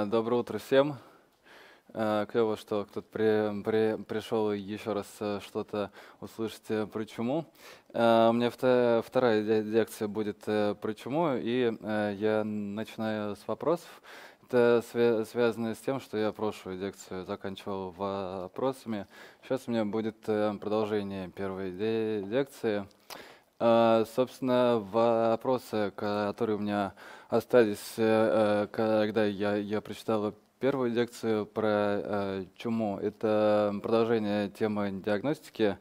А, доброе утро всем. А, клево, что кто-то при, при, пришел еще раз э, что-то услышать э, про чуму. А, у меня вторая лекция будет э, про чуму, и я начинаю с вопросов. Это связано с тем, что я прошлую лекцию заканчивал вопросами. Сейчас у меня будет продолжение первой лекции. Собственно, вопросы, которые у меня остались, э, э, когда я, я прочитал первую лекцию про э, чуму. Это продолжение темы диагностики.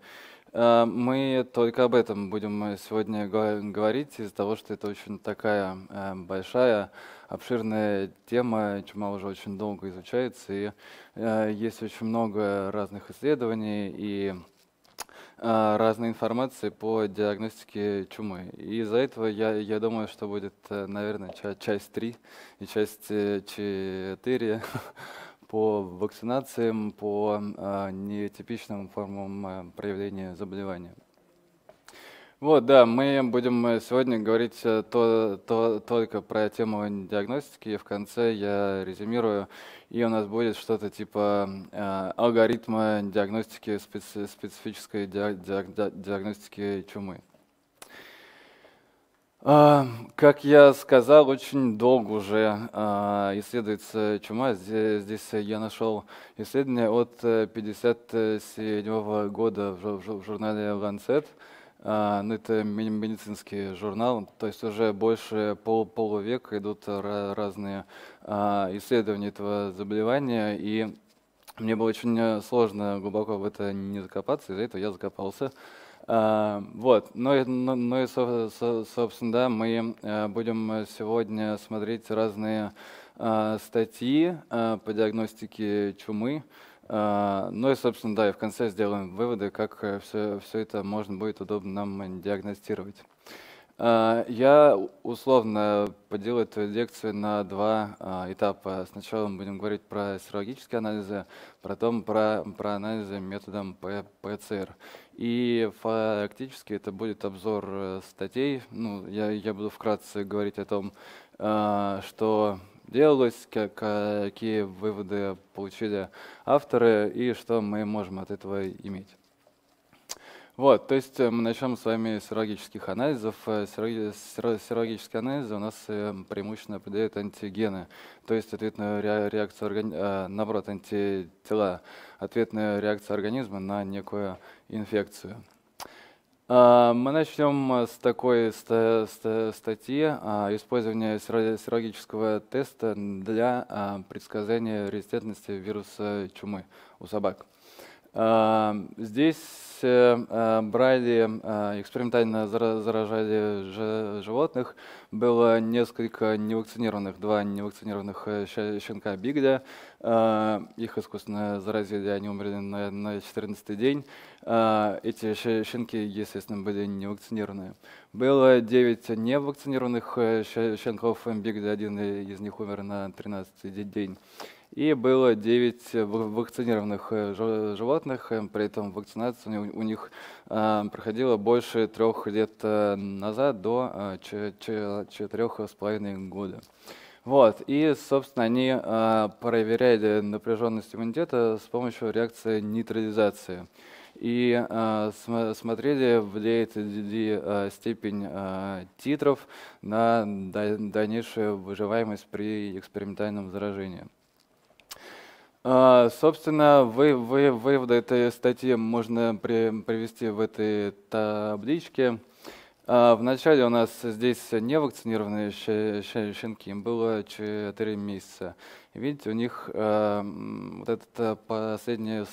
Мы только об этом будем сегодня говорить из-за того, что это очень такая большая, обширная тема. Чума уже очень долго изучается, и есть очень много разных исследований и а, разной информации по диагностике чумы. И из-за этого я, я думаю, что будет, э, наверное, ча часть 3 и часть 4 э, по вакцинациям, по а, нетипичным формам э, проявления заболевания. Вот, да, мы будем э, сегодня говорить э, то, то, только про тему диагностики, и в конце я резюмирую, и у нас будет что-то типа э, алгоритма диагностики, специ, специфической диаг, диаг, диагностики чумы. Э, как я сказал, очень долго уже э, исследуется чума. Здесь, здесь я нашел исследование от 1957 э, года в журнале Lancet. А, ну, это медицинский журнал, то есть уже больше пол, полувека идут разные а, исследования этого заболевания, и мне было очень э, сложно глубоко в это не закопаться, из-за этого я закопался. А, вот, ну и, ну, ну и собственно, да, мы э, будем сегодня смотреть разные статьи по диагностике чумы, а, ну и, собственно, да, и в конце сделаем выводы, как все, э, все это можно будет удобно нам э, диагностировать. А, я условно поделаю эту лекцию на два а, этапа. Сначала мы будем говорить про серологические анализы, потом про, про анализы методом ПЦР. И фактически это будет обзор э, статей. Ну, я, я буду вкратце говорить о том, что делалось, как, какие выводы получили авторы и что мы можем от этого иметь. Вот, то есть э, мы начнем с вами с серологических анализов. Э, Серологические анализы у нас э, преимущественно определяют антигены, то есть ответную реакцию, органи... наоборот, антитела, ответная реакция организма на некую инфекцию. А, мы начнем с такой статьи а, использования серологического теста для а, предсказания резистентности вируса чумы у собак». А, здесь э, а, брали, а, экспериментально заражали животных. Было несколько невакцинированных, два невакцинированных э, щенка Бигля. Их искусственно заразили, они умерли на, на 14 день. Эти щенки, естественно, были невакцинированные. Было 9 невакцинированных э, щенков Бигля, один из них умер на 13 день. И было 9 э, вакцинированных э, животных, э, при этом вакцинация у них проходила больше трех лет назад, до четырех с половиной года. Вот, и, собственно, они проверяли напряженность иммунитета с помощью реакции нейтрализации и э, смотрели, влияет ли степень э, титров на дальнейшую выживаемость при экспериментальном заражении. А, собственно, вы, вы, выводы этой статьи можно при, привести в этой табличке. А, вначале у нас здесь невакцинированные щенки, им было 4 месяца. Видите, у них э, вот этот э, последний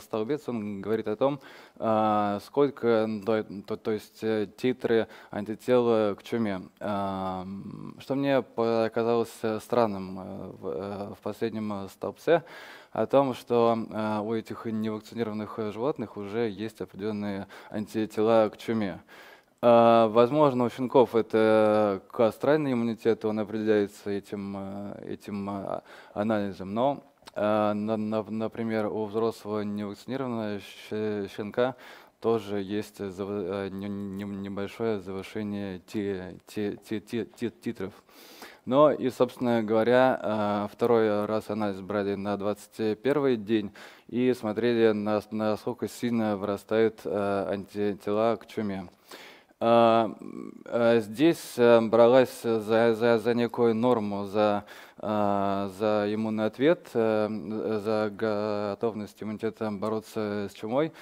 столбец, он говорит о том, э, сколько, то, то, то есть э, титры антитела к чуме. Э, что мне показалось э, странным в, в последнем столбце, о том, что э, у этих невакцинированных животных уже есть определенные антитела к чуме. А, возможно, у щенков это кастральный иммунитет, он определяется этим, э, этим а, анализом. Но, а, например, у взрослого невакцинированного щенка тоже есть э, небольшое завышение титров. Но и, собственно говоря, второй раз анализ брали на 21 день и смотрели, насколько сильно вырастают э, антитела к чуме. А, а здесь э, бралась за, за, за некую норму, за, а, за иммунный ответ, э, за готовность иммунитета бороться с чумой,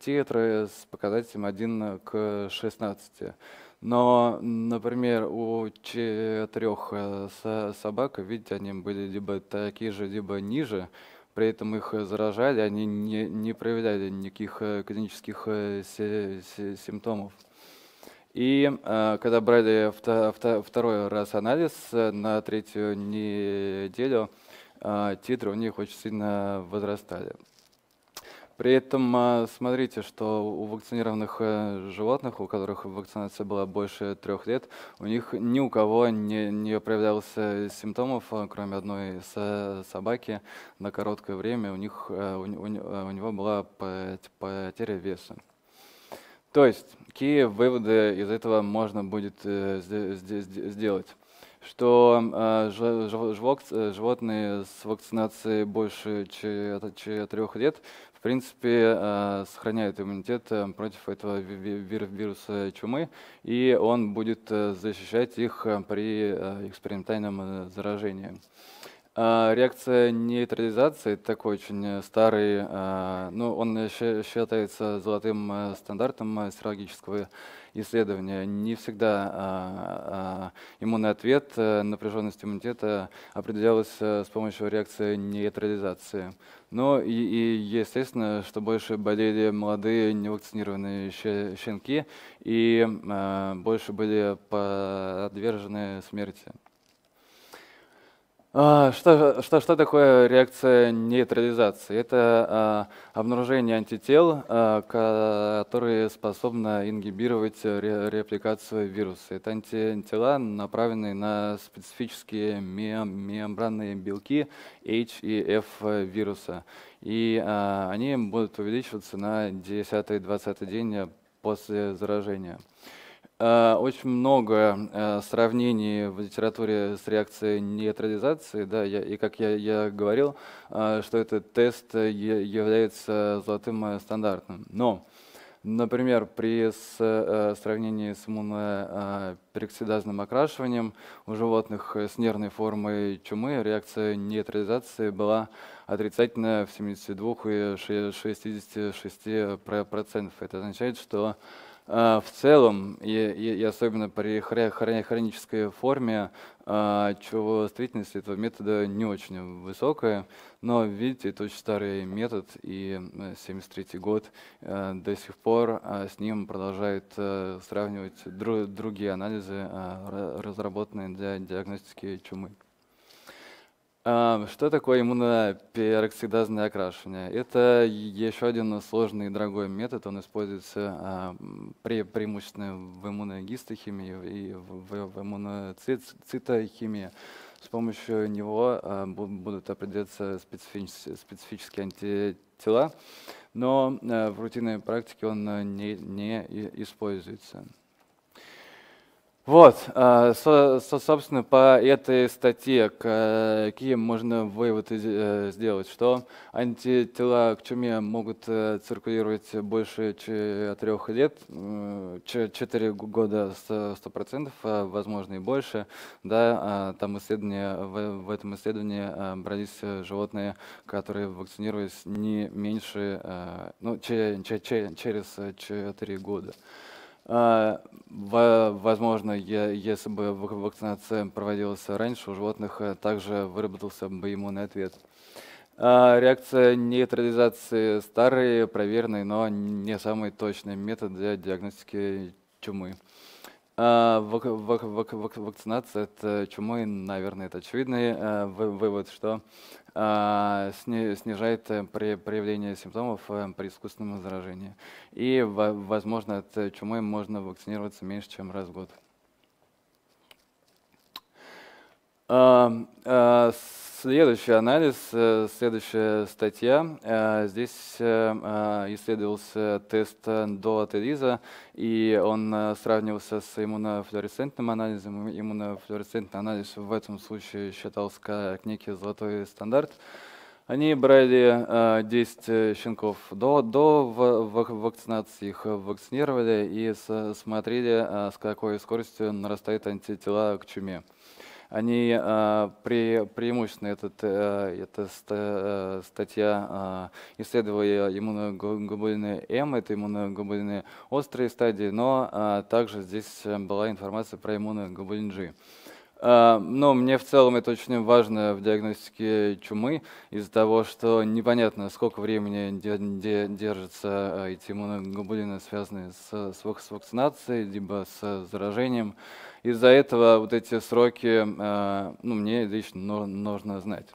титры с показателем 1 к 16. Но, например, у четырех э, собак, видите, они были либо такие же, либо ниже, при этом их э, заражали, они не, не проявляли никаких э, клинических э, симптомов. И когда брали второй раз анализ на третью неделю, титры у них очень сильно возрастали. При этом а, смотрите, что у вакцинированных э, животных, у которых вакцинация была больше трех лет, у них ни у кого не, не проявлялся э, симптомов, э, кроме одной собаки. На короткое время у, них, у, у, у него была потеря веса. То есть, какие выводы из этого можно будет сделать? что животные с вакцинацией больше 4 лет в принципе, э, сохраняет иммунитет э, против этого вируса чумы, и он будет э, защищать их при экспериментальном заражении. Реакция нейтрализации – такой очень старый, ну, он считается золотым стандартом серологического исследования, не всегда а, а, иммунный ответ, э, напряженность иммунитета определялась э, с помощью реакции нейтрализации. Но и, и естественно, что больше болели молодые невакцинированные щенки и а, больше были подвержены смерти. А, что, что, что такое реакция нейтрализации? Это а, обнаружение антител, а, которые способны ингибировать ре, репликацию вируса. Это антитела, направленные на специфические мембранные белки H и F вируса. И а, они будут увеличиваться на 10-20 день после заражения. Э, очень много э, сравнений в литературе с реакцией нейтрализации, да, я, и как я, я говорил, э, что этот тест является золотым стандартным. Но, например, при сравнении с иммунопероксидазным окрашиванием у животных с нервной формой чумы реакция нейтрализации была отрицательная в 72 и 66%. Это означает, что а, в целом, и, и особенно при хронической форме, а, чувствительность этого метода не очень высокая, но, видите, это очень старый метод, и 73 э, год э, до сих пор а, с ним продолжают э, сравнивать другие анализы, разработанные для диагностики чумы. Что такое иммунопероксидазное окрашивание? Это еще один сложный и дорогой метод. Он используется при преимущественно в иммуногистохимии и в иммуноцитохимии. С помощью него будут определяться специфические антитела, но э, в рутинной практике он э, не, не используется. Вот, э, собственно, по этой статье, э, какие можно выводы э, сделать, что антитела к чуме могут циркулировать больше трех лет, четыре года сто процентов, а, возможно и больше, да, а, там исследование в этом исследовании а, брались животные, которые вакцинировались не меньше, ну, через четыре года. А, возможно, если бы вакцинация проводилась раньше у животных, э, также выработался бы иммунный ответ. А, реакция нейтрализации – старый, проверенный, но не самый точный метод для диагностики чумы. А, вакцинация это, чему чумы, наверное, это очевидный э, вывод, что а, снижает э, при проявление симптомов э, при искусственном заражении. И, возможно, от чумы можно вакцинироваться меньше, чем раз в год. А, Следующий анализ, э, следующая статья. Э, здесь э, исследовался тест до Териза, и он сравнивался с иммунофлуоресцентным анализом. Иммунофлуоресцентный анализ в этом случае считался как некий золотой стандарт. Они брали 10 щенков до, до вакцинации, их вакцинировали и смотрели, с какой скоростью нарастают антитела к чуме они а, пре, преимущественно этот, э, эта э, статья а, исследовала иммуноглобулины М, это иммуноглобулины острые стадии, но а, также здесь э, была информация про иммуноглобулин G. Но мне в целом это очень важно в диагностике чумы из-за того, что непонятно, сколько времени держатся эти иммуноглобулины, связанные с, с вакцинацией, либо с заражением. Из-за этого вот эти сроки, э, ну, мне лично нужно знать.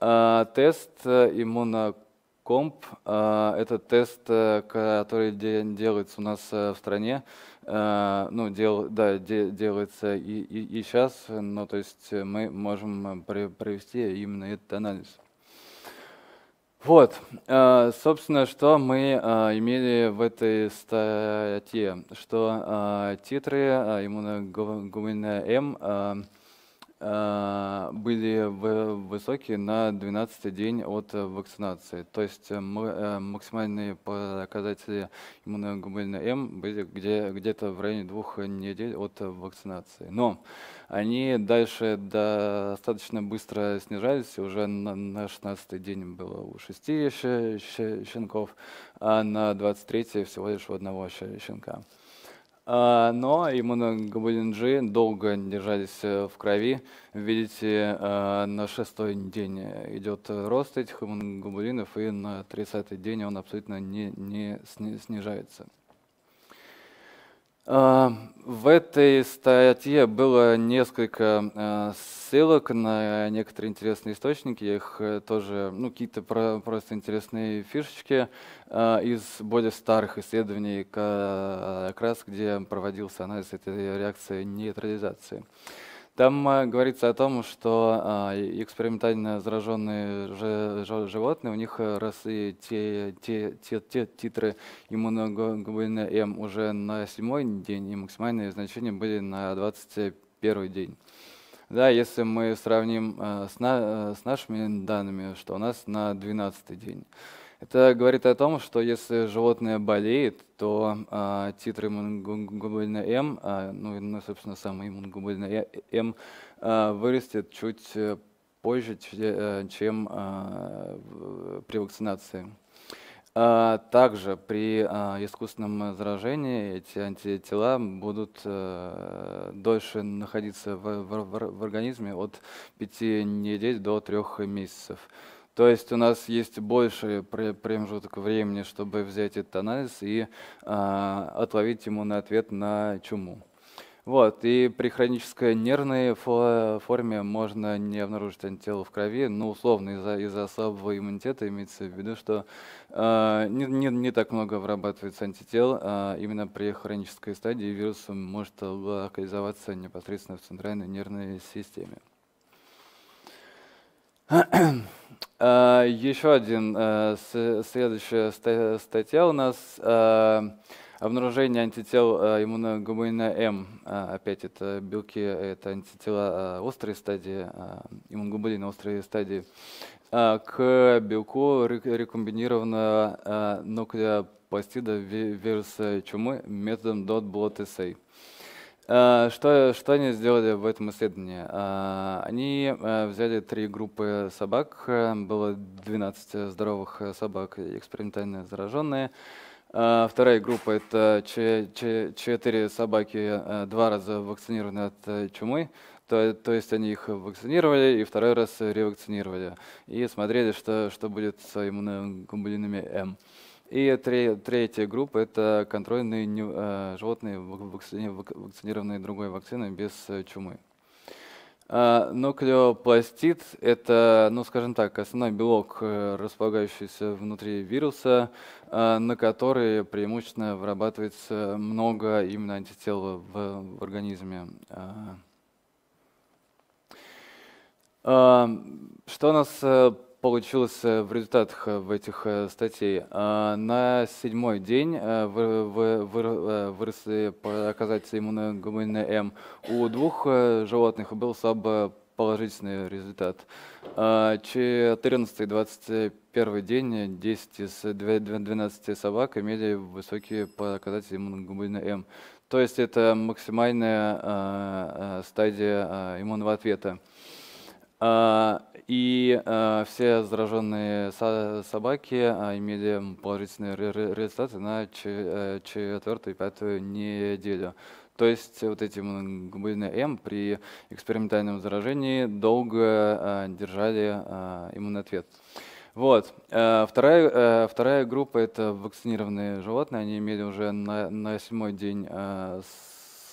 Э, тест э, иммунокомп – это тест, который делается у нас в стране. Ну, дел, да, делается и, и, и сейчас, но то есть мы можем провести именно этот анализ. Вот, э, собственно, что мы э, имели в этой статье, что э, титры иммуногумина М были высокие на 12 день от вакцинации. То есть максимальные показатели иммуногумина М были где-то в районе двух недель от вакцинации. Но они дальше достаточно быстро снижались, уже на, на 16 день было у 6 щенков, а на 23 всего лишь у одного щенка. А, но иммуноглобулин G долго держались э, в крови. Видите, э, на шестой день идет рост этих иммуноглобулинов, и на 30 день он абсолютно не, не снижается. А, в этой статье было несколько э, ссылок на некоторые интересные источники, их э, тоже, ну, какие-то просто интересные фишечки э, из более старых исследований, как раз где проводился анализ этой реакции нейтрализации. Там э, говорится о том, что э, экспериментально зараженные животные, у них э, раз те, те, те, те титры иммуноглобулина М уже на седьмой день, и максимальные значения были на 21 день. Да, если мы сравним с, на, с нашими данными, что у нас на 12 день. Это говорит о том, что если животное болеет, то э, титры иммуноглобулина М, э, ну, ну, собственно, сам иммуноглобулина М э, вырастет чуть э, позже, э, чем э, при вакцинации. А также при э, искусственном заражении эти антитела будут э, дольше находиться в, в, в организме от 5 недель до 3 месяцев. То есть у нас есть больше промежуток времени, чтобы взять этот анализ и э, отловить на ответ на чуму. Вот, и при хронической нервной форме можно не обнаружить антитела в крови, но ну, условно из-за из слабого иммунитета имеется в виду, что э, не, не, не так много вырабатывается антител, э, именно при хронической стадии вирус может локализоваться непосредственно в центральной нервной системе. А, Еще один э, следующая статья у нас э, обнаружение антител э, иммуногумулина М. А, опять это белки, это антитела острой стадии, иммуногумулина острой стадии. А, к белку рекомбинированного нуклеопластида вируса чумы методом dot blot assay. Э, что, что они сделали в этом исследовании? Э, они э, взяли три группы собак, было 12 здоровых собак экспериментально зараженные. Вторая группа — это четыре собаки, два раза вакцинированы от чумы, то, то есть они их вакцинировали и второй раз ревакцинировали, и смотрели, что, что будет с иммуноглобулинами М. И третья группа – это контрольные э, животные, вакцинированные другой вакциной без э, чумы. Э, нуклеопластид – это, ну, скажем так, основной белок, э, располагающийся внутри вируса, на который преимущественно вырабатывается много именно антител в, в организме. А. А, что у нас получилось э, в результатах э, в этих э, статей? А, на седьмой день выросли показатели иммуноглобулина М. У двух животных был слабо положительный результат. 14 и 21 день 10 из 12 собак имели высокие показатели иммуноглобулина М. То есть это максимальная а, стадия а, иммунного ответа. А, и а, все зараженные собаки а, имели положительные результаты на четвертую и пятую неделю. То есть вот эти иммунные М при экспериментальном заражении долго держали иммунный ответ. Вот. Вторая, вторая группа — это вакцинированные животные. Они имели уже на, на седьмой день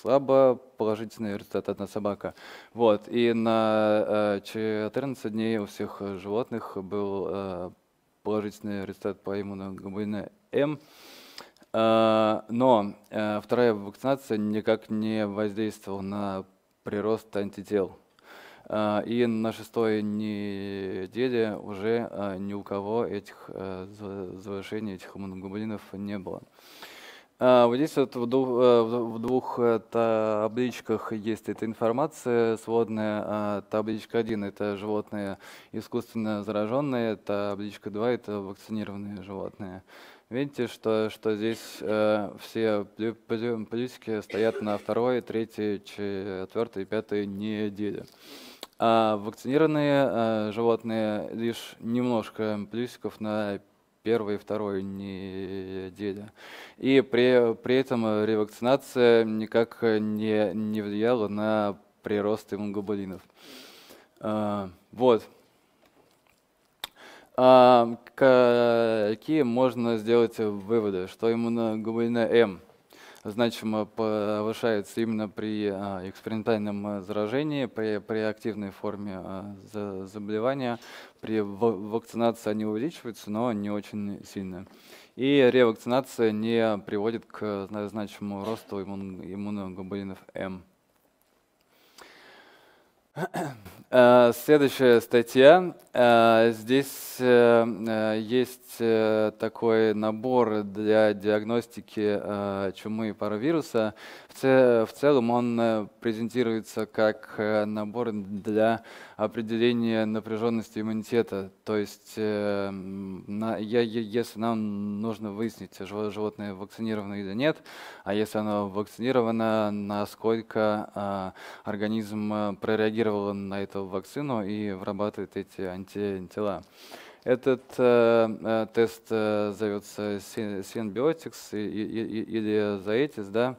слабо положительный результат одна собака. Вот. И на 14 э, дней у всех животных был э, положительный результат по иммуноглобулину М. Э, но вторая вакцинация никак не воздействовала на прирост антител. И на шестой неделе уже ни у кого этих завершений этих иммуноглобулинов не было. А, вот здесь вот в двух, э, в э, табличках есть эта информация сводная. А, табличка 1 – это животные искусственно зараженные, табличка 2 – это вакцинированные животные. Видите, что, что здесь э, все плюсики стоят на второй, третьей, четвертой, пятой неделе. А вакцинированные животные лишь немножко плюсиков на первый и второй недели. И при, при этом э, ревакцинация никак э, не, не влияла на прирост иммуноглобулинов. А, вот. А, какие можно сделать выводы? Что иммуноглобулина М – значимо повышается именно при э, экспериментальном э, заражении, при, при активной форме э, заболевания. При вакцинации они увеличиваются, но не очень сильно. И ревакцинация не приводит к значимому росту иммуноглобулинов М. Э, следующая статья. Э, здесь э, есть такой набор для диагностики чумы и паровируса. В целом он э, презентируется как э, набор для определения напряженности иммунитета. То есть, э, если нам нужно выяснить, животное вакцинировано или нет, а если оно вакцинировано, насколько а, организм прореагировал на эту вакцину и вырабатывает эти антитела. Этот э, тест э, зовется Synbiotics или Заэтис, да,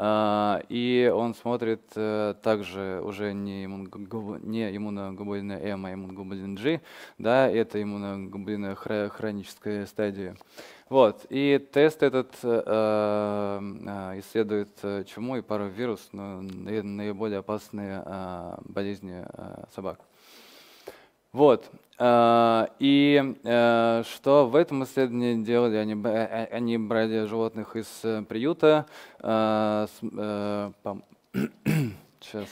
а, и он смотрит э, также уже не, иммунгоб... не иммуноглобулина М, а иммуноглобулин G. Да, это иммуноглобулина хроническая стадия. Вот. И тест этот э, а, исследует э, чуму и паровирус, но наиболее опасные э, болезни э, собак. Вот. Э, и э, что в этом исследовании делали? Они, э, они брали животных из приюта. Сейчас.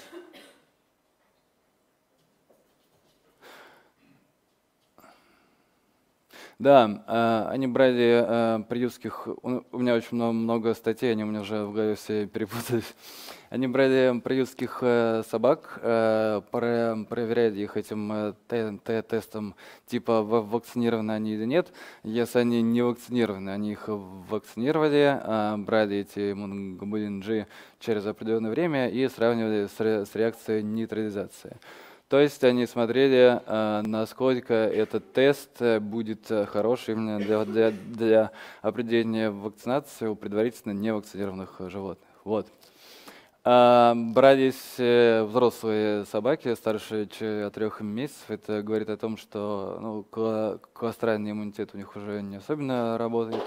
Да, э, они брали э, приютских, у меня очень много статей, они у меня уже в голове все перепутались. Они брали приютских э, собак, проверяли их этим тестом, типа вакцинированы они или нет. Если они не вакцинированы, они их вакцинировали, брали эти иммуноглобулин G через определенное время и сравнивали с реакцией нейтрализации. То есть они смотрели, э, насколько этот тест э, будет э, хороший именно для, для, для определения вакцинации у предварительно невакцинированных животных. Вот. А, брались взрослые собаки старше трех месяцев. Это говорит о том, что ну, кластральный иммунитет у них уже не особенно работает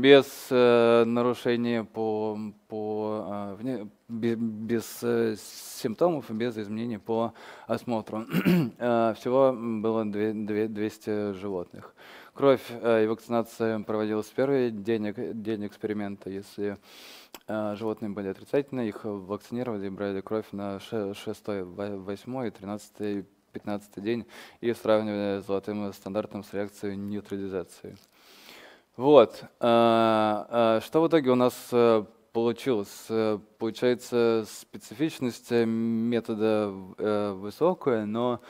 без э, нарушения по, по э, без, без э, симптомов и без изменений по осмотру. Э, всего было 200 животных. Кровь э, и вакцинация проводилась в первый день, э, день эксперимента. Если животные были отрицательны, их вакцинировали и брали кровь на 6, 8 и 13 15 день и сравнивали с золотым стандартом с реакцией нейтрализации. Вот. Э, э, что в итоге у нас э, получилось? Получается, специфичность метода высокая, но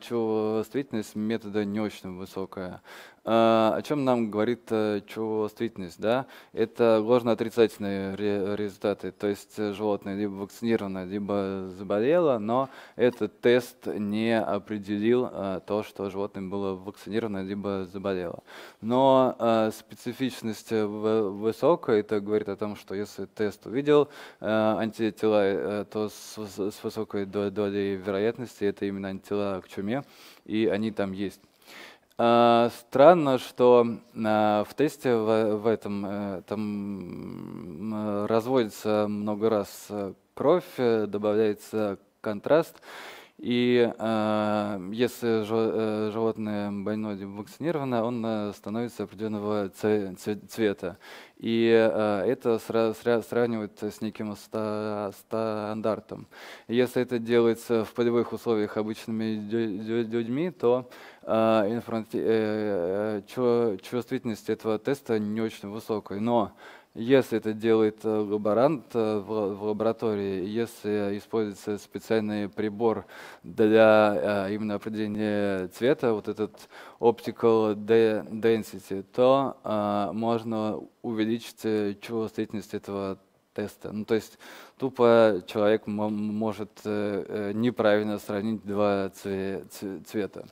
чувствительность метода не очень высокая. А, о чем нам говорит э, чувствительность, да? Это ложно-отрицательные результаты, то есть э, животное либо вакцинировано, либо заболело, но этот тест не определил э, то, что животное было вакцинировано, либо заболело. Но специфичность высокая, это говорит о том, что если тест увидел антитела, то с высокой долей вероятности это именно антитела к чуме, и они там есть. А, странно, что а, в тесте в, этом э, там разводится много раз э, кровь, э, добавляется контраст, и а, если животное больное либо вакцинировано, он становится определенного цвета. И это сравнивают с неким стандартом. Если это делается в полевых условиях обычными людьми, то Э, э, э, чувствительность этого теста не очень высокая. Но если это делает лаборант в лаборатории, если используется специальный прибор для именно определения цвета, вот этот optical density, то можно увеличить чувствительность этого теста. Ну, то есть тупо человек может неправильно сравнить два цвета.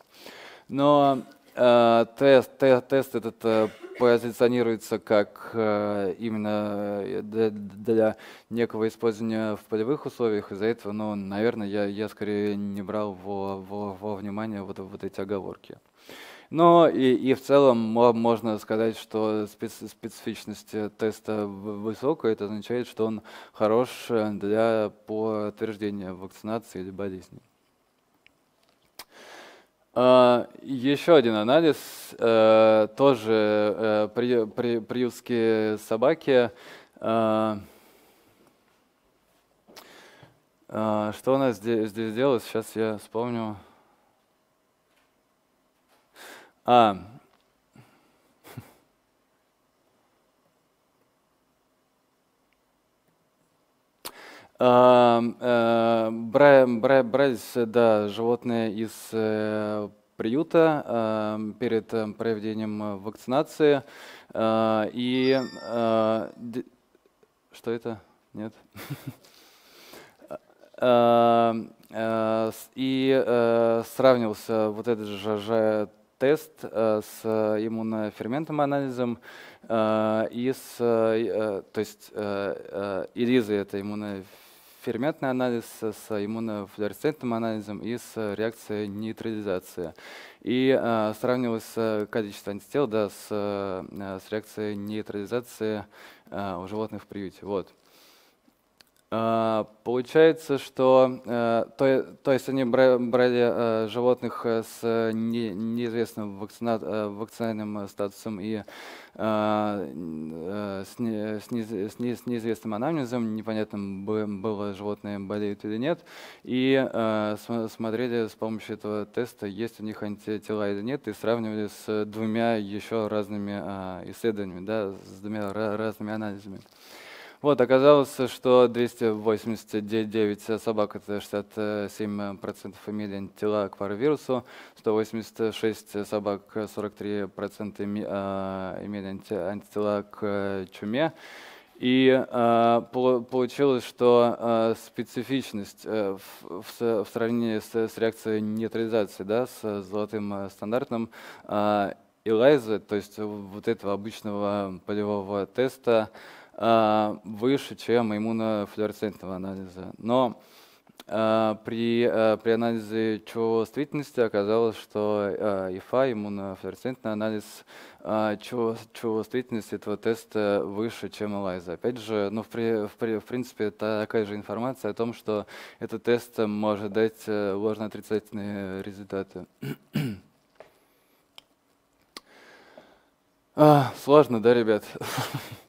Но э, тест, те, тест этот э, позиционируется как э, именно э, для, для некого использования в полевых условиях. Из-за этого, ну, наверное, я, я скорее не брал во, во, во внимание вот, вот эти оговорки. Но и, и в целом можно сказать, что специфичность э, теста высокая. Это означает, что он хорош э, для подтверждения вакцинации или болезни. А, Еще один анализ, э, тоже э, при, при, приютские собаки. А, а, что у нас здесь, здесь делалось? Сейчас я вспомню. А, Эм, э, Брались, да, животные из э, приюта эм, перед э, проведением вакцинации. И что это? Нет? И сравнился вот этот же тест с иммуноферментным анализом и с, то есть иризы это иммуноферментный ферментный анализ с иммунофлуоресцентным анализом и с реакцией нейтрализации. И а, э, сравнивалось количество антител да, с, э, с реакцией нейтрализации э, у животных в приюте. Вот. А, получается, что э, то, то есть они брали э, животных э, с не, неизвестным вакцина, вакцинальным статусом и с, не, с, не, с, неизвестным анамнезом, непонятным было животное болеют или нет, и смотрели с помощью этого теста, есть у них антитела или нет, и сравнивали с двумя еще разными исследованиями, да, с двумя разными анализами. Вот, оказалось, что 289 собак, это 67% э, имели э, антитела к паровирусу, 186 собак, 43% имели антитела к чуме. И э, получилось, что э, специфичность э, в, в, сравнении с, с реакцией нейтрализации, да, с золотым стандартным, э, ELISA, э, то есть вот этого обычного полевого теста, Э, выше, чем иммунофлюоресцентного анализа. Но э, при, э, при анализе чувствительности оказалось, что ИФА, иммунофлюоресцентный анализ чувствительности этого теста выше, чем ELISA. Опять же, ну, в, при, в, в принципе, такая же информация о том, что этот тест может дать ложно-отрицательные результаты. А, сложно, да, ребят?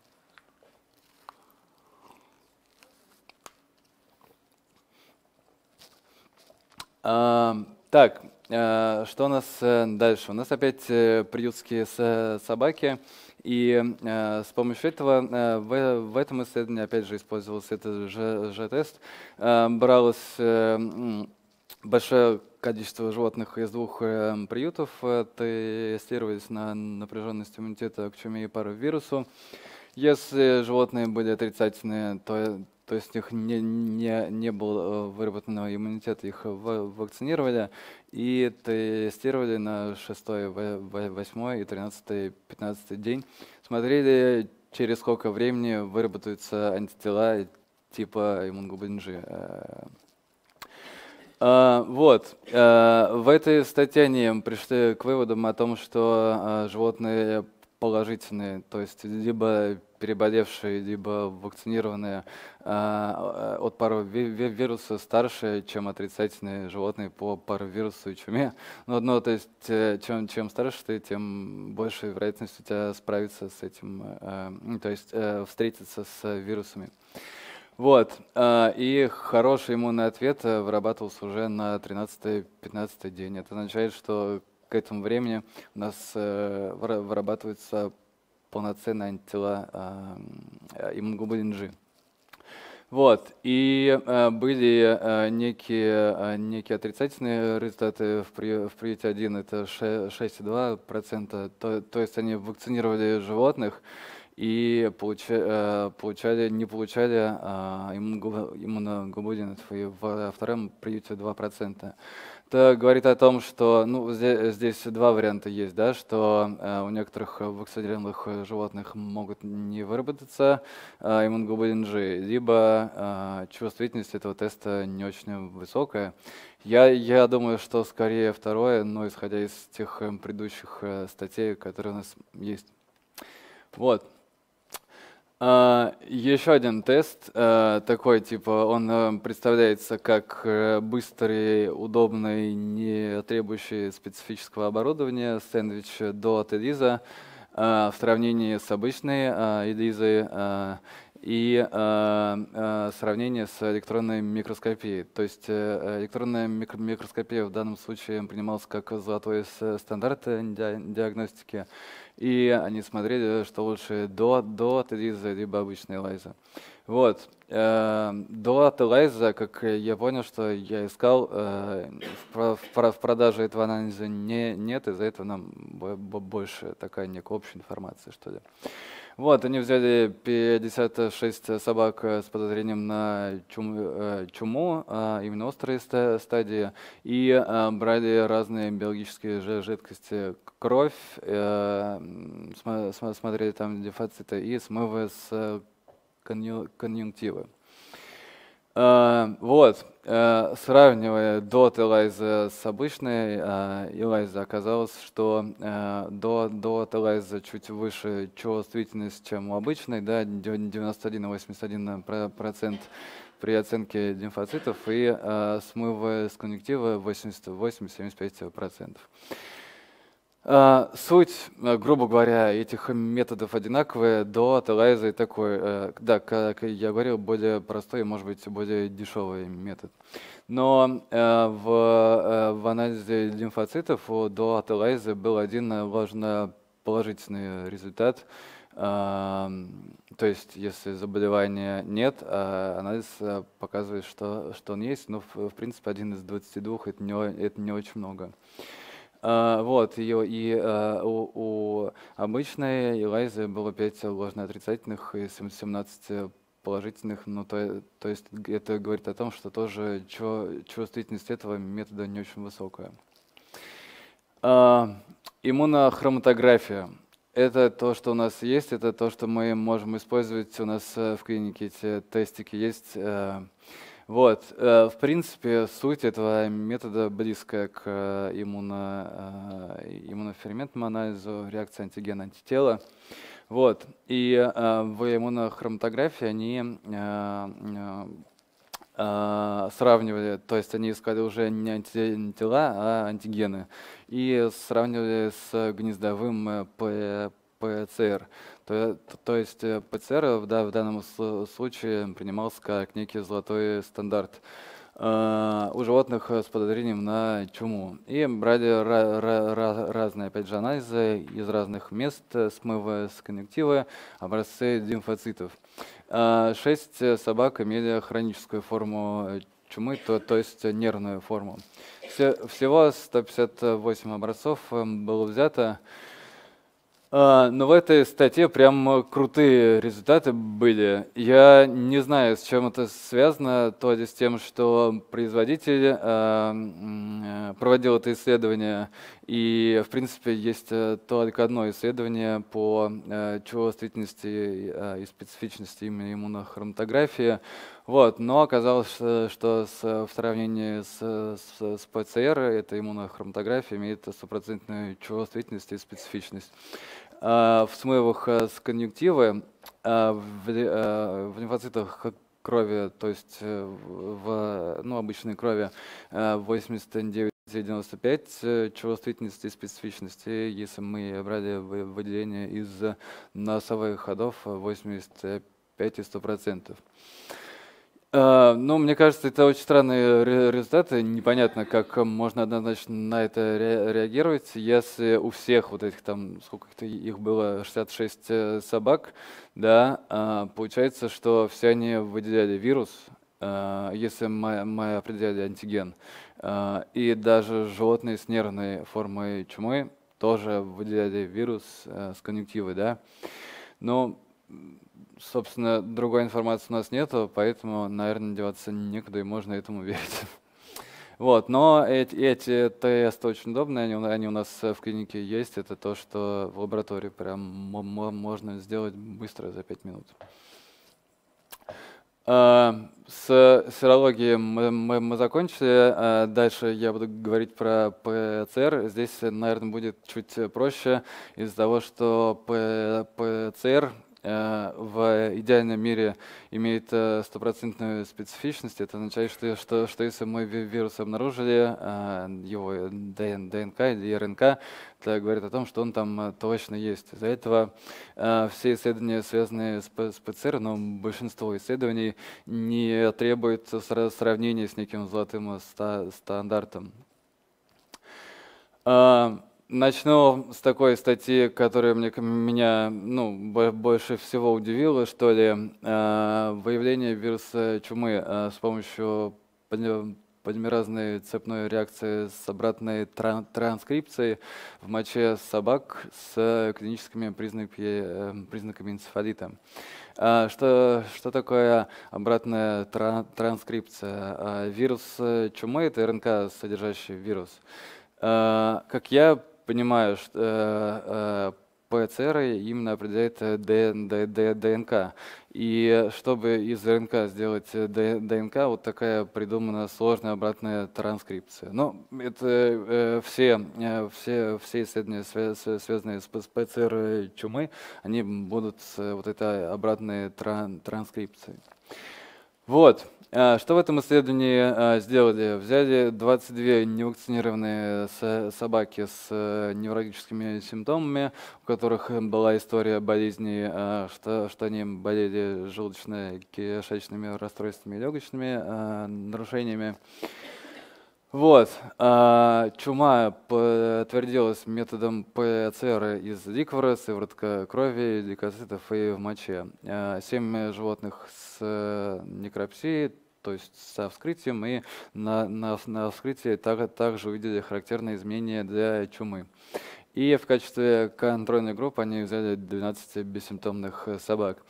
Так, э, что у нас э, дальше? У нас опять э, приютские собаки. И э, с помощью этого э, в, в этом исследовании опять же использовался этот же тест Э, бралось э, большое количество животных из двух э, приютов, э, тестировались на напряженность иммунитета к чуме и паровирусу. Если животные были отрицательные, то то есть у них не, не, не был э, выработанного иммунитета, их э, вакцинировали и тестировали на 6, 8 и 13, 15 день. Смотрели, через сколько времени выработаются антитела типа иммуноглобулин G. Э. А, вот. А, в этой статье они пришли к выводам о том, что а, животные положительные, то есть либо переболевшие, либо вакцинированные э, э от паровируса старше, чем отрицательные животные по паровирусу и чуме. Но, ну, то есть э, чем, чем старше ты, тем больше вероятность у тебя справиться с этим, э, то есть э, встретиться с вирусами. Вот. Э, и хороший иммунный ответ вырабатывался уже на 13-15 день. Это означает, что к этому времени у нас э, вырабатываются полноценные антитела э, иммуноглобулин G. Вот. И э, были э, некие, э, некие отрицательные результаты в, при, в приюте 1, это 6,2%. То, то есть они вакцинировали животных и получа, э, получали, не получали э, иммуноглобулинов. во втором приюте 2%. Это говорит о том, что ну, здесь, здесь два варианта есть, да, что э, у некоторых вакцинированных животных могут не выработаться э, иммуноглобулин G, либо э, чувствительность этого теста не очень высокая. Я, я думаю, что скорее второе, но исходя из тех э, предыдущих э, статей, которые у нас есть. Вот. А, еще один тест, э, такой типа, он а, представляется как э, быстрый, удобный, не требующий специфического оборудования сэндвич до Териза в сравнении с обычной Элизой и э, э, сравнение с электронной микроскопией. То есть э, электронная микроскопия в данном случае принималась как золотой стандарт ди диагностики, и они смотрели, что лучше до, до Телиза, либо обычная лайза. Вот. до Телайза, как я понял, что я искал, э, в, в продаже этого анализа не, нет, из-за этого нам больше такая некая общая информация, что ли. Вот, они взяли 56 собак э, с подозрением на чум, э, чуму, а именно острые стадии, и э, брали разные биологические жидкости, кровь, смотрели там дефициты и смывы с конъюнктивы. Вот, Э, сравнивая Dot Eliza с обычной э, Eliza, оказалось, что э, Dot Eliza чуть выше чувствительность, чем у обычной, да, 91-81% при оценке лимфоцитов и смыва с конъюнктива 80-75%. А, суть, э, грубо говоря, этих методов одинаковая. До и такой, э, да, как я говорил, более простой, может быть, более дешевый метод. Но э, в, в анализе лимфоцитов у до Телайза был один ложно положительный результат. А, то есть, если заболевания нет, а, анализ показывает, что, что он есть, но, в принципе, один из 22 это – это не очень много. А, вот, ее и а, у, у обычной Элайзы было 5 ложноотрицательных и 17 положительных, но ну, то, то есть это говорит о том, что тоже чувствительность этого метода не очень высокая. А, иммунохроматография. Это то, что у нас есть, это то, что мы можем использовать. У нас э, в клинике эти тестики есть э, вот, э, в принципе, суть этого метода близкая к э, иммуно, э, иммуноферментному анализу реакции антигена-антитела. Вот, и в иммунохроматографии они сравнивали, то есть они искали уже не антитела, а антигены, и сравнивали с гнездовым ПЦР. То, э, то есть э, ПЦР э, да, в данном случае принимался как некий золотой стандарт у животных с подозрением на чуму. И брали разные, опять же, анализы из разных мест, смывы с конъюнктивы, образцы лимфоцитов. Шесть собак имели хроническую форму чумы, то, то есть нервную форму. всего 158 образцов было взято. А, но ну, в этой статье прям э, крутые результаты были. Я не знаю, с чем это связано, то ли с тем, что производитель э, э, проводил это исследование, и, в принципе, есть только одно исследование по чувствительности и специфичности именно иммунохроматографии. Вот. Но оказалось, что в сравнении с, с, с ПЦР эта иммунохроматография имеет стопроцентную чувствительность и специфичность. Э, в смывах э, с конъюнктивы э, в, в лимфоцитах крови, то есть в ну, обычной крови 89 95 чувствительности и специфичности, если мы брали выделение из носовых ходов 85 и 100 процентов. Э, ну, мне кажется, это очень странные результаты. Непонятно, как можно однозначно на это реагировать. Если у всех вот этих там, сколько-то их было, 66 э, собак, да, э, получается, что все они выделяли вирус, если мы, мы определяли антиген. И даже животные с нервной формой чумы тоже выделяли вирус с конъюнктивы, да. Но собственно, другой информации у нас нет, поэтому, наверное, деваться некуда и можно этому верить. Вот, но эти, эти тесты очень удобные, они, они у нас в клинике есть. Это то, что в лаборатории прям можно сделать быстро за 5 минут. А, с серологией мы, мы закончили. А дальше я буду говорить про ПЦР. Здесь, наверное, будет чуть проще из-за того, что ПЦР Э, в идеальном мире имеет э, стопроцентную специфичность. Это означает, что, что, что если мы вирус обнаружили, э, его ДНК или РНК, это говорит о том, что он там точно есть. Из-за этого все исследования, связанные с ПЦР, но большинство исследований не требует сравнения с неким золотым стандартом. Начну с такой статьи, которая мне, меня ну, больше всего удивила, что ли. Э, выявление вируса чумы э, с помощью полимеразной цепной реакции с обратной транскрипцией в моче собак с э, клиническими признаками, признаками энцефалита. Что, что такое обратная транскрипция? Вирус чумы — это РНК, содержащий вирус. Как я понимаю, что э, э, ПЦР именно определяет э, ДНК. И чтобы из РНК сделать ДНК, вот такая придумана сложная обратная транскрипция. Но ну, это все, все, все исследования, связанные с ПЦР чумы, они будут вот этой обратной транскрипцией. Вот. А, что в этом исследовании а, сделали? Взяли 22 невакцинированные собаки с э, неврологическими симптомами, у которых э, была история болезни, а, что, что они болели желудочно-кишечными расстройствами и легочными нарушениями. Вот. А, чума подтвердилась методом ПЦР из ликвора, сыворотка крови, лейкоцитов и в моче. А, семь животных с э, некропсией, то есть со вскрытием, и на, на, на вскрытии так, также увидели характерные изменения для чумы. И в качестве контрольной группы они взяли 12 бессимптомных собак.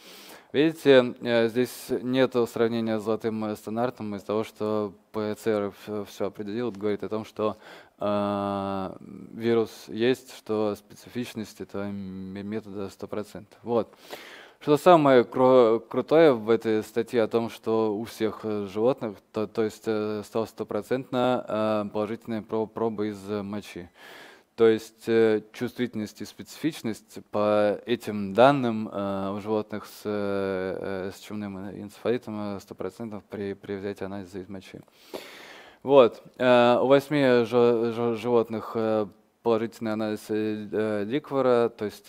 Видите, э, здесь нет сравнения с золотым стандартом из-за того, что ПЦР все определил, говорит о том, что э, вирус есть, что специфичность этого метода 100%. Вот. Что самое кру крутое в этой статье о том, что у всех э, животных, то, то есть э, стало стопроцентно положительные пробы из мочи. То есть э, чувствительность и специфичность по этим данным э, у животных с, э, с чумным энцефалитом 100% при, при взятии анализа из мочи. Вот. У восьми животных положительный анализ ликвора, то есть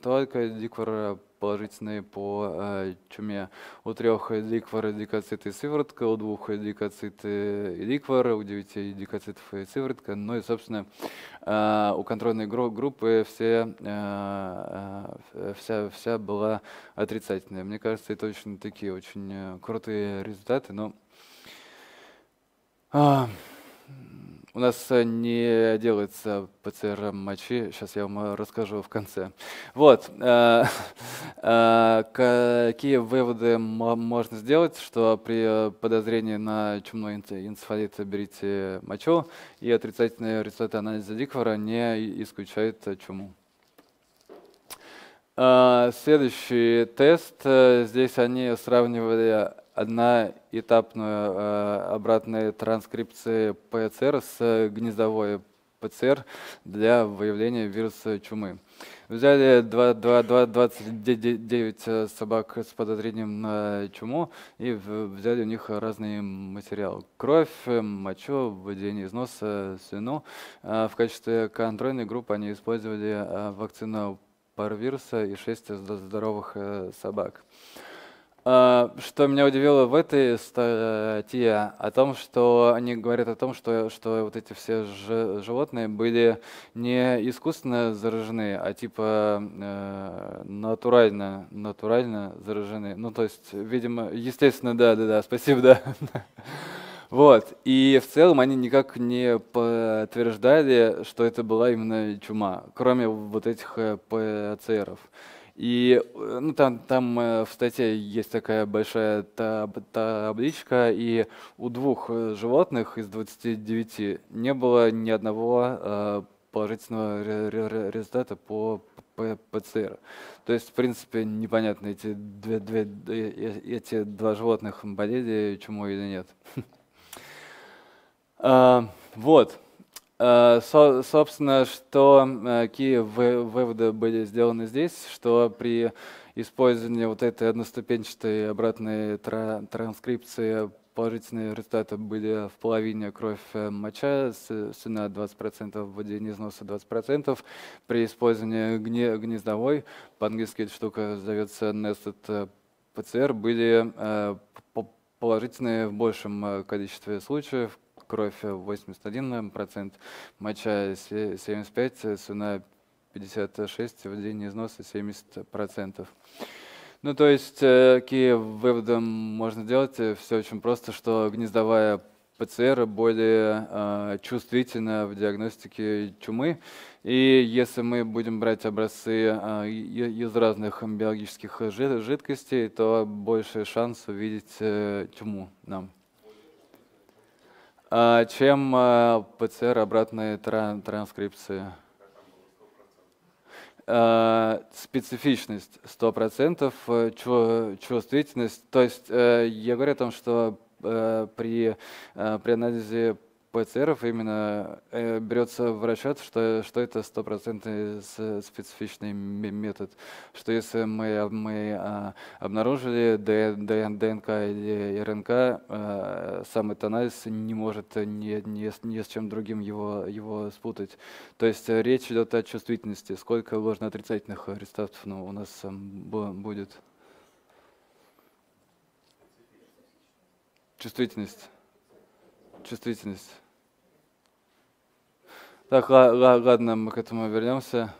только ликвор положительные по э, чуме. У трех ликвор дикоцит и сыворотка, у двух дикоцит и ликвор, у девяти дикоцитов и сыворотка. Ну и, собственно, э, у контрольной группы все, э, вся, вся была отрицательная. Мне кажется, это очень такие очень крутые результаты, но... А, нас э, не делается ПЦР мочи, сейчас я вам э, расскажу в конце. Вот, э, какие выводы можно сделать, что при подозрении на чумной энцефалит берите мочу, и отрицательные результаты анализа Диквора не исключают чуму. Следующий тест. Здесь они сравнивали одноэтапную э, обратной транскрипции ПЦР с гнездовой ПЦР для выявления вируса чумы. Взяли 2, 2, 2, 29 собак с подозрением на чуму и взяли у них разный материал. Кровь, мочу, выделение из носа, свину. Э, в качестве контрольной группы они использовали э, вакцину парвируса и 6 здоровых собак. А, что меня удивило в этой статье, о том, что они говорят о том, что, что вот эти все животные были не искусственно заражены, а типа э, натурально, натурально заражены. Ну, то есть, видимо, естественно, да, да, да, спасибо, да. Вот. И в целом они никак не подтверждали, что это была именно чума, кроме вот этих э, ПЦРов. И э, ну, там, там э, в статье есть такая большая таб табличка, и у двух э, животных из 29 не было ни одного положительного результата по ПЦР. То есть, в принципе, непонятно, эти, две, две, эти два животных болели чему или нет. А, вот. Э, со, собственно, что э, какие выводы были сделаны здесь, что при использовании вот этой одноступенчатой обратной транскрипции положительные результаты были в половине кровь э, моча, цена 20%, в выделение износа 20%. При использовании гне, гнездовой, по-английски эта штука зовется nested PCR, были положительные в большем количестве случаев, кровь 81%, э, моча 75%, э, слюна 56%, выделение износа 70%. Ну, то есть, какие э, выводы можно делать? Все очень просто, что гнездовая ПЦР более э, чувствительна в диагностике чумы. И если мы будем брать образцы э, из разных биологических жидкостей, то больше шанс увидеть э, чуму нам. А, чем ПЦР а, обратной транскрипции. А, специфичность 100%, э, чувствительность. То есть э, я говорю о том, что э, при, при анализе ПЦРов именно э, берется в расчет, что, что это стопроцентный специфичный метод, что если мы, мы а, обнаружили ДНК или РНК, а, сам этот анализ не может ни, ни, ни с чем другим его, его спутать. То есть речь идет о чувствительности, сколько ложно-отрицательных результатов ну, у нас эм, будет. Чувствительность. Чувствительность. Так, ладно, мы к этому вернемся.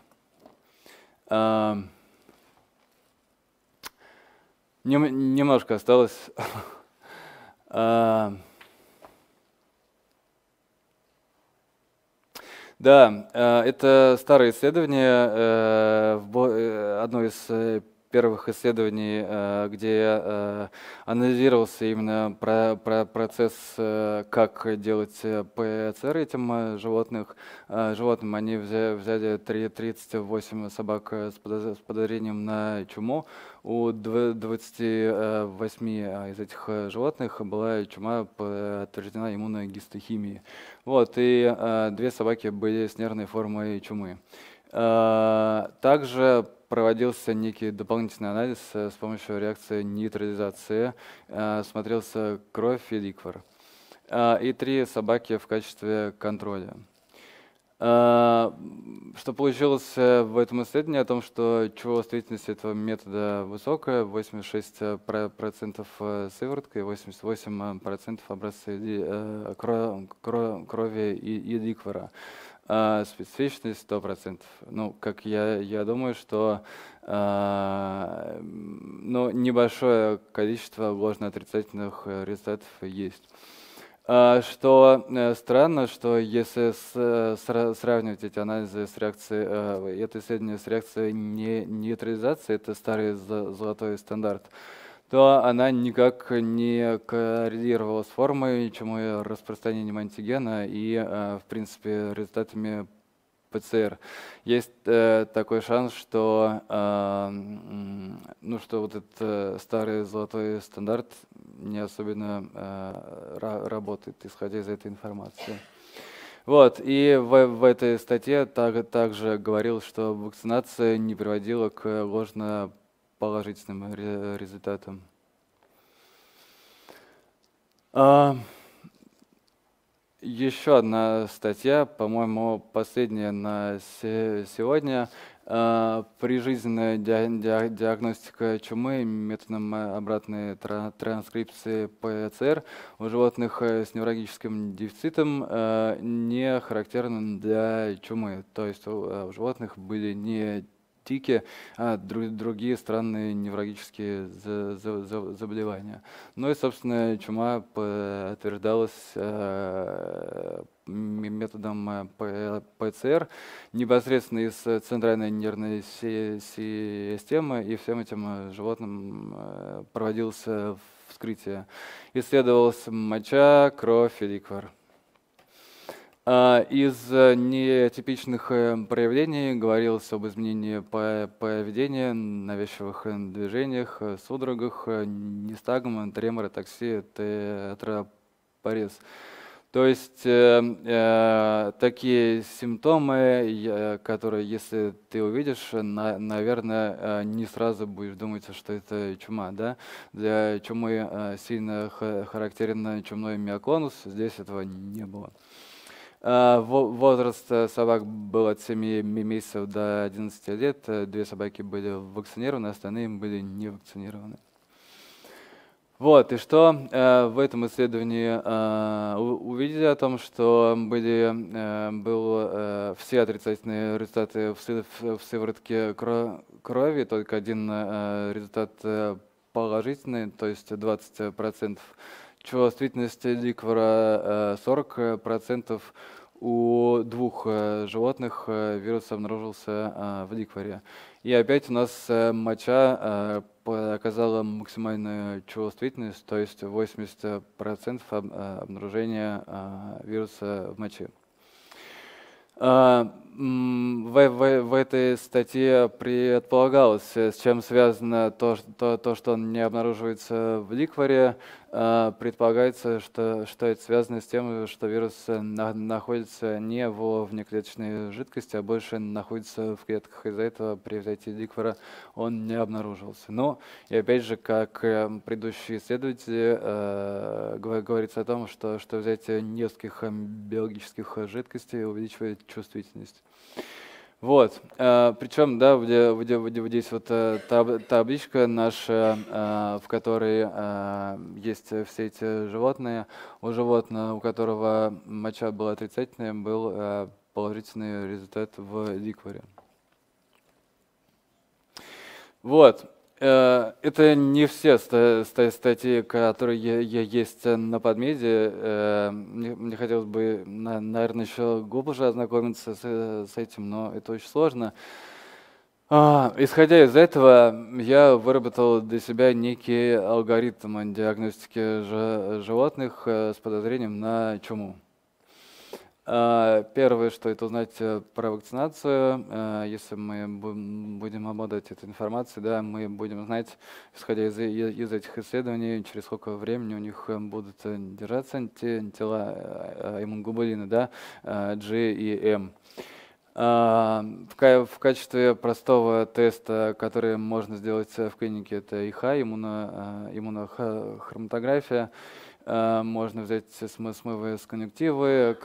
Немножко осталось. Да, э, это старое исследование, э, э, одно из первых исследований, э, где э, анализировался именно процесс, э, как делать ПЦР этим животных, животным. Они взяли 38 собак с подозрением на чуму. У 28 из этих животных была чума подтверждена иммуногистохимией. Вот, и две собаки были с нервной формой чумы. Также проводился некий дополнительный анализ э, с помощью реакции нейтрализации, э, смотрелся кровь и ликвор. Э, и три собаки в качестве контроля. Что получилось в этом исследовании о том, что чувствительность этого метода высокая, 86% сыворотка и 88% образцы крови и ликвора. А, специфичность сто процентов. Ну, как я, я думаю, что а, ну, небольшое количество ложно-отрицательных э, результатов есть. А, что э, странно, что если с, э, сра, сравнивать эти анализы с реакцией, а, это исследование с реакцией не, нейтрализации, это старый золотой стандарт то она никак не коррелировала с формой, чему и распространением антигена и, э, в принципе, результатами ПЦР. Есть э, такой шанс, что, э, ну, что вот этот старый золотой стандарт не особенно работает, исходя из этой информации. Вот, и в, в этой статье так, также говорилось, что вакцинация не приводила к ложно положительным результатом. А, еще одна статья, по-моему, последняя на сегодня. А, прижизненная ди ди диагностика чумы методом обратной тра транскрипции ПЦР у животных э, с неврологическим дефицитом а, не характерна для чумы. То есть э, у, у животных были не тики, а другие странные неврологические заболевания. Ну и, собственно, чума подтверждалась э, методом э, ПЦР непосредственно из центральной нервной системы, и всем этим животным э, проводился вскрытие. Исследовалась моча, кровь и ликвор. А, из э, нетипичных э, проявлений говорилось об изменении поведения, навязчивых э, движениях, судорогах, нестагм, тремор, такси, тетрапорез. То есть э, такие симптомы, которые, если ты увидишь, на, наверное, не сразу будешь думать, что это чума. Да? Для чумы сильно характерен чумной миоклонус здесь этого не было. Э, возраст э, собак был от 7 месяцев до 11 лет. Э, две собаки были вакцинированы, остальные были не вакцинированы. Вот, и что в этом исследовании увидели о том, что были, э, был, все отрицательные результаты в, сыворотке крови, только один результат положительный, то есть 20% чувствительность ликвора 40% э, э, у двух э, животных вирус обнаружился в ликворе. И опять у нас моча показала максимальную чувствительность, то есть 80% обнаружения вируса в моче. А, в, в, в этой статье предполагалось, э, с чем связано то, то, то что он не обнаруживается в ликваре. А, предполагается, что, что это связано с тем, что вирус э, на, находится не во внеклеточной жидкости, а больше находится в клетках. Из-за этого при взятии ликвара он не обнаруживался. Но, и опять же, как э, предыдущие исследователи, э, говорится о том, что, что взятие нескольких биологических жидкостей увеличивает чувствительность. Вот. Э, Причем, да, вот здесь вот э, табличка наша, э, в которой есть все эти животные. У животного, у которого моча была отрицательная, был положительный результат в ликваре. Вот. Э, это не все статьи, которые есть на подмеде. Э, мне хотелось бы, наверное, еще глубже ознакомиться с этим, но это очень сложно. А, исходя из этого, я выработал для себя некий алгоритм диагностики животных э, с подозрением на чуму. А, первое, что это узнать э, про вакцинацию. Э, если мы будем обладать этой информацией, да, мы будем знать, исходя из, из этих исследований, через сколько времени у них э, будут держаться антитела иммуноглобулины да, G и M. А, в качестве простого теста, который можно сделать в клинике, это ИХА, иммуно, иммунохроматография. Можно взять смывы с конъюнктивы,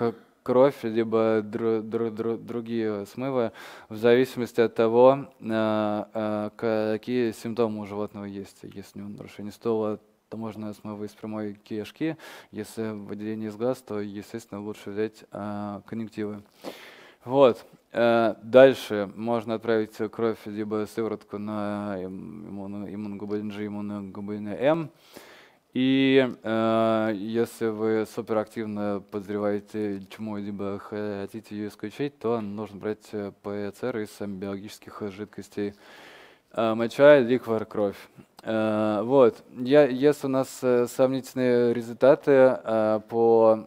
кровь, либо дру, дру, дру, другие смывы, в зависимости от того, э, э, какие симптомы у животного есть. Если у него нарушение стула, то можно смывы из прямой кишки. Если выделение из глаз, то, естественно, лучше взять э, конъюнктивы. Вот. Дальше можно отправить кровь либо сыворотку на иммуноглобулин G, иммуноглобулин М. И э, если вы суперактивно подозреваете чему, либо хотите ее исключить, то нужно брать э, ПЦР из биологических жидкостей э, моча, ликвор, кровь. Э, вот. Я, есть у нас сомнительные результаты по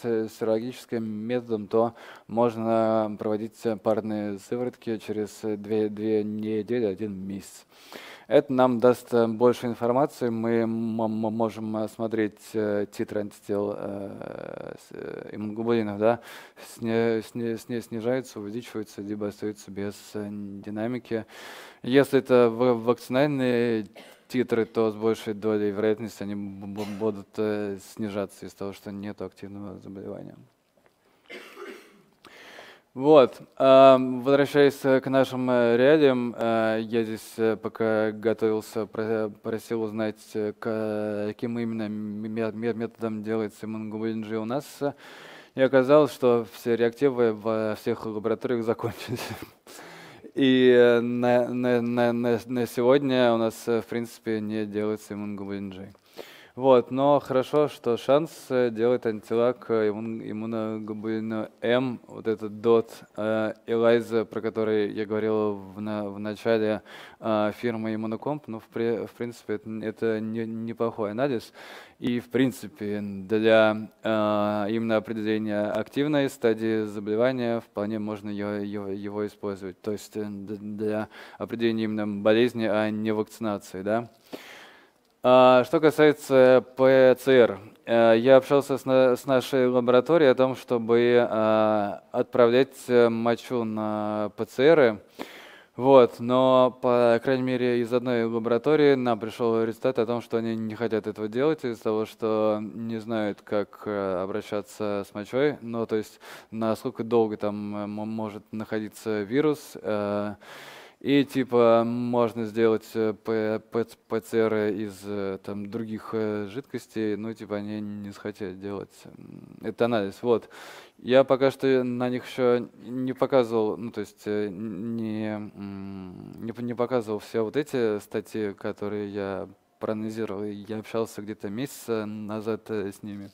серологическим методам, то можно проводить парные сыворотки через две недели, один месяц. Это нам даст э, больше информации. Мы можем э, смотреть э, титры антител иммуноглобулинов, да, сни сни снижаются, увеличиваются, либо остаются без динамики. Если это вакцинальные титры, то с большей долей вероятности они будут снижаться из-за того, что нет активного заболевания. Вот, эм, возвращаясь э, к нашим э, реалиям, э, я здесь пока готовился, просил узнать, каким именно методом делается MongoLNG у нас, и оказалось, что все реактивы во всех лабораториях закончились. И на, на, на, на сегодня у нас, в принципе, не делается MongoLNG. Вот, но хорошо, что шанс э, делает антитела к э, иммуноглобулину М, вот этот дот э, Элайза, про который я говорил в, на, в начале э, фирмы Иммунокомп, ну, в, при, в принципе, это, это не, неплохой анализ. И, в принципе, для э, именно определения активной стадии заболевания вполне можно ее, его, его использовать, то есть для определения именно болезни, а не вакцинации, да. А, что касается ПЦР, э, я общался с нашей лабораторией о том, чтобы э, отправлять э, мочу на ПЦРы. Вот, но, по крайней мере, из одной лаборатории нам пришел результат о том, что они не хотят этого делать из-за того, что не знают, как обращаться с мочой. Ну, то есть, насколько долго там может находиться вирус. И типа можно сделать э, ПЦР из э, там, других э, жидкостей, ну типа они не захотели делать этот анализ. Вот. Я пока что на них еще не показывал, ну то есть не, не, не показывал все вот эти статьи, которые я проанализировал. Я общался где-то месяц назад с ними.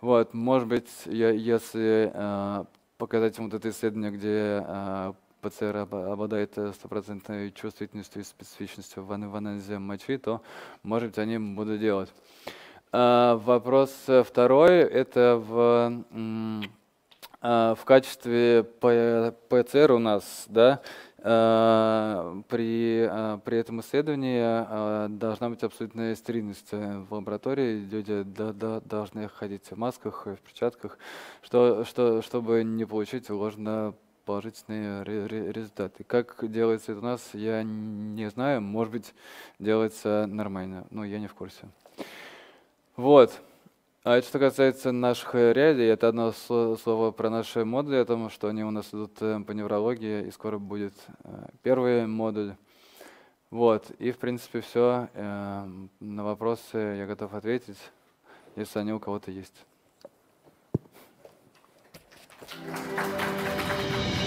Вот, может быть, я, если э, показать им вот это исследование, где э, ПЦР обладает э, стопроцентной чувствительностью и специфичностью в анализе мочи, то, может быть, они будут делать. А, вопрос э, второй – это в, а, в качестве ПЦР у нас, да, а, при, при этом исследовании должна быть абсолютная стерильность э, в лаборатории. Люди должны ходить в масках, в перчатках, что, что, чтобы не получить ложно положительные результаты. Как делается это у нас, я не знаю. Может быть, делается нормально, но я не в курсе. Вот. А что касается наших реалий, это одно слово про наши модули, о том, что они у нас идут э, по неврологии, и скоро будет э, первый модуль. Вот, и в принципе все. Э, на вопросы я готов ответить, если они у кого-то есть. Thank you.